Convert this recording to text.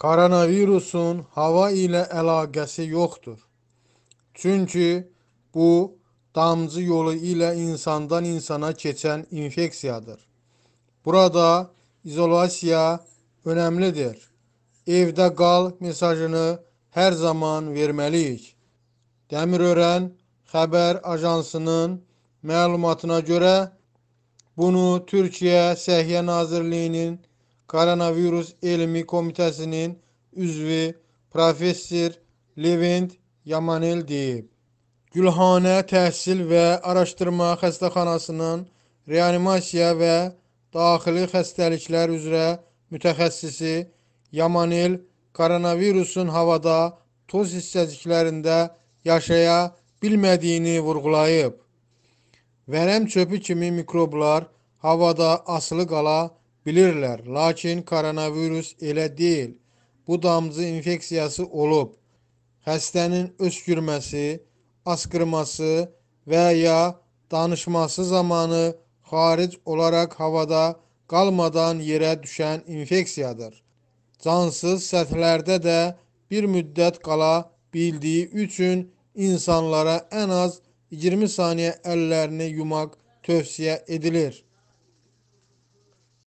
Koronavirusun hava ilə əlaqəsi yoxdur. Çünki bu damcı yolu ilə insandan insana keçən infeksiyadır. Burada izolasiya önəmlidir. Evdə qal mesajını hər zaman verməliyik. Dəmirören xəbər ajansının məlumatına görə bunu Türkiyə Səhiyyə Nazirliyinin Koronavirus Elmi Komitəsinin üzvü professor Levent Yamanel deyib. Gülhanə Təhsil və Araşdırma Xəstəxanasının reanimasiya və daxili xəstəliklər üzrə mütəxəssisi Yamanel koronavirusun havada toz hissəciklərində yaşaya bilmədiyini vurğulayıb. Vərəm çöpü kimi mikroblar havada asılı qala bilirlər. Lakin koronavirus elə deyil. Bu damcı infeksiyası olub. Xəstənin öskürməsi, asqırması və ya danışması zamanı xaric olaraq havada qalmadan yerə düşən infeksiyadır. Cansız səthlərdə də bir müddət qala bildiyi üçün insanlara ən az 20 saniyə əllərini yumaq tövsiyə edilir.